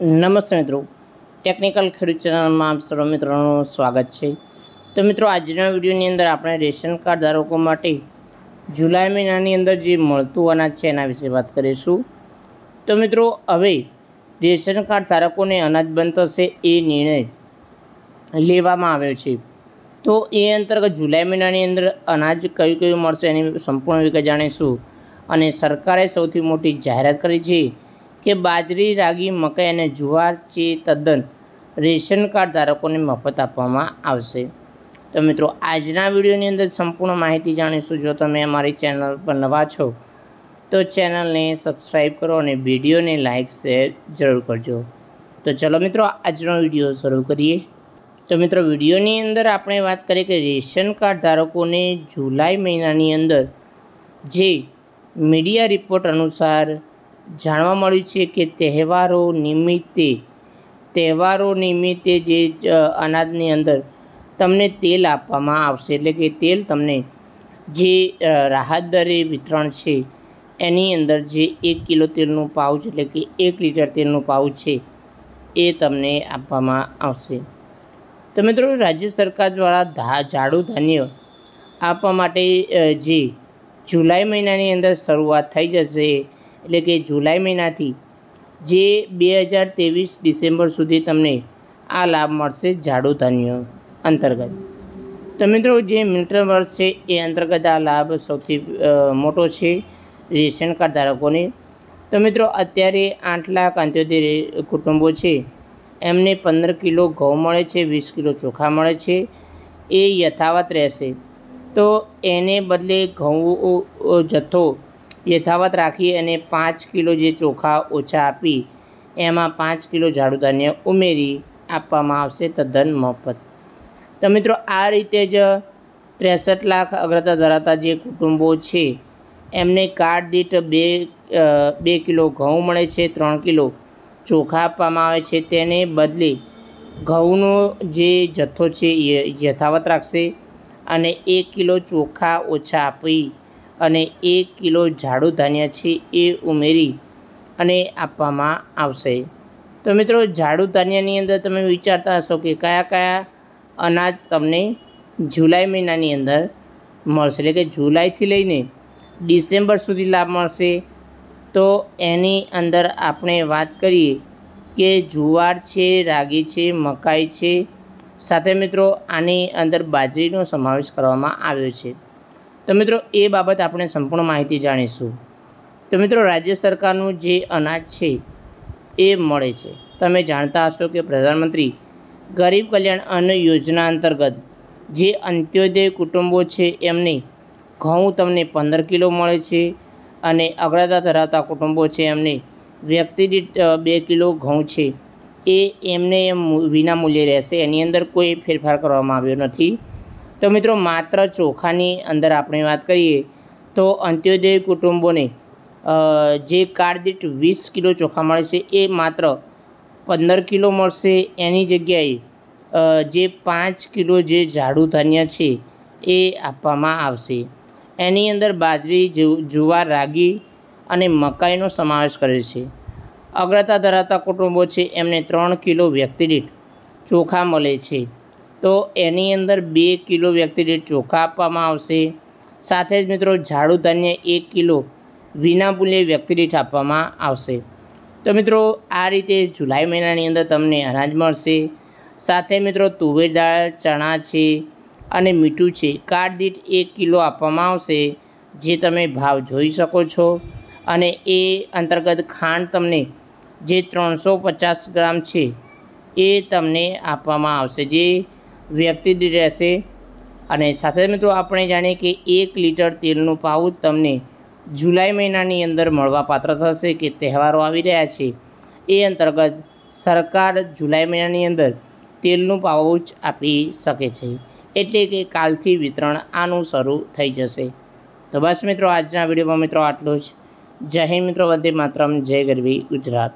નમસ્તે મિત્રો ટેકનિકલ ખેડૂત ચેનલમાં આપ સર્વ મિત્રોનું સ્વાગત છે તો મિત્રો આજના વિડીયોની અંદર આપણે રેશન કાર્ડ ધારકો માટે જુલાઈ મહિનાની અંદર જે મળતું અનાજ છે એના વિશે વાત કરીશું તો મિત્રો હવે રેશન કાર્ડ ધારકોને અનાજ બંધ થશે એ નિર્ણય લેવામાં આવ્યો છે તો એ અંતર્ગત જુલાઈ મહિનાની અંદર અનાજ કયું કયું મળશે એની સંપૂર્ણ વિગત જાણીશું અને સરકારે સૌથી મોટી જાહેરાત કરી છે કે બાજરી રાગી મકાઈ અને જુવાર જે તદ્દન રેશન કાર્ડ ધારકોને મફત આપવામાં આવશે તો મિત્રો આજના વિડીયોની અંદર સંપૂર્ણ માહિતી જાણીશું જો તમે અમારી ચેનલ પર નવા છો તો ચેનલને સબસ્ક્રાઈબ કરો અને વિડીયોને લાઇક શેર જરૂર કરજો તો ચલો મિત્રો આજનો વિડીયો શરૂ કરીએ તો મિત્રો વિડીયોની અંદર આપણે વાત કરીએ કે રેશન કાર્ડ ધારકોને જુલાઈ મહિનાની અંદર જે મીડિયા રિપોર્ટ અનુસાર જાણવા મળ્યું છે કે તહેવારો નિમિત્તે તહેવારો નિમિત્તે જે અનાજની અંદર તમને તેલ આપવામાં આવશે એટલે કે તેલ તમને જે રાહત દરે વિતરણ છે એની અંદર જે એક કિલો તેલનું પાઉચ એટલે કે એક લીટર તેલનું પાઉચ છે એ તમને આપવામાં આવશે તો મિત્રો રાજ્ય સરકાર દ્વારા ધા જાડું ધાન્ય આપવા માટે જે જુલાઈ મહિનાની અંદર શરૂઆત થઈ જશે એટલે કે જુલાઈ મહિનાથી જે બે હજાર ત્રેવીસ ડિસેમ્બર સુધી તમને આ લાભ મળશે જાડો ધાન્ય અંતર્ગત તો મિત્રો જે મિલ્ટન વર્ષ છે એ અંતર્ગત આ લાભ સૌથી મોટો છે રેશન કાર્ડ ધારકોને તો મિત્રો અત્યારે આઠ લાખ અંત્યોતેર કુટુંબો છે એમને પંદર કિલો ઘઉં મળે છે વીસ કિલો ચોખા મળે છે એ યથાવત રહેશે તો એને બદલે ઘઉં જથ્થો યથાવત રાખી અને પાંચ કિલો જે ચોખા ઓછા આપી એમાં પાંચ કિલો ઝાડુ ઉમેરી આપવામાં આવશે તદ્દન મફત તો મિત્રો આ રીતે જ ત્રેસઠ લાખ અગ્રતા ધરાવતા જે કુટુંબો છે એમને કાર્ડ દીઠ બે બે કિલો ઘઉં મળે છે ત્રણ કિલો ચોખા આપવામાં આવે છે તેને બદલે ઘઉંનો જે જથ્થો છે એ યથાવત રાખશે અને એક કિલો ચોખા ઓછા આપી અને એક કિલો ઝાડુ ધાન્યા છે એ ઉમેરી અને આપવામાં આવશે તો મિત્રો ઝાડુ ધાન્યાની અંદર તમે વિચારતા હશો કે કયા કયા અનાજ તમને જુલાઈ મહિનાની અંદર મળશે એટલે કે જુલાઈથી લઈને ડિસેમ્બર સુધી લાભ મળશે તો એની અંદર આપણે વાત કરીએ કે જુવાર છે રાગી છે મકાઈ છે સાથે મિત્રો આની અંદર બાજરીનો સમાવેશ કરવામાં આવ્યો છે તો મિત્રો એ બાબત આપણે સંપૂર્ણ માહિતી જાણીશું તો મિત્રો રાજ્ય સરકારનું જે અનાજ છે એ મળે છે તમે જાણતા હશો કે પ્રધાનમંત્રી ગરીબ કલ્યાણ અન્ન યોજના અંતર્ગત જે અંત્યોદય કુટુંબો છે એમને ઘઉં તમને પંદર કિલો મળે છે અને અગ્રતા ધરાવતા કુટુંબો છે એમને વ્યક્તિ દીઠ બે કિલો ઘઉં છે એ એમને વિના મૂલ્યે રહેશે એની અંદર કોઈ ફેરફાર કરવામાં આવ્યો નથી તો મિત્રો માત્ર ચોખાની અંદર આપણે વાત કરીએ તો અંત્યોદય કુટુંબોને જે કાર્ડ વીસ કિલો ચોખા મળે છે એ માત્ર પંદર કિલો મળશે એની જગ્યાએ જે પાંચ કિલો જે ઝાડુ ધાન્ય છે એ આપવામાં આવશે એની અંદર બાજરી જુવાર રાગી અને મકાઈનો સમાવેશ કરે છે અગ્રતા ધરાવતા કુટુંબો છે એમને ત્રણ કિલો વ્યક્તિ દીઠ ચોખા મળે છે તો એની અંદર બે કિલો વ્યક્તિ દીઠ ચોખા આપવામાં આવશે સાથે જ મિત્રો ઝાડુ ધાન્ય એક કિલો વિના મૂલ્યે વ્યક્તિ દીઠ આપવામાં આવશે તો મિત્રો આ રીતે જુલાઈ મહિનાની અંદર તમને અનાજ મળશે સાથે મિત્રો તુવેર દાળ ચણા છે અને મીઠું છે કાર્ડ દીઠ એક કિલો આપવામાં આવશે જે તમે ભાવ જોઈ શકો છો અને એ અંતર્ગત ખાંડ તમને જે ત્રણસો પચાસ ગ્રામ છે એ તમને આપવામાં આવશે જે વ્યક્તિ રહેશે અને સાથે મિત્રો આપણે જાણીએ કે એક લીટર તેલનું પાઉચ તમને જુલાઈ મહિનાની અંદર મળવાપાત્ર થશે કે તહેવારો આવી રહ્યા છે એ અંતર્ગત સરકાર જુલાઈ મહિનાની અંદર તેલનું પાઉચ આપી શકે છે એટલે કે કાલથી વિતરણ આનું શરૂ થઈ જશે તો બસ મિત્રો આજના વિડીયોમાં મિત્રો આટલું જ જય હિન્દ મિત્રો વંદે માત્રમ જય ગરવી ગુજરાત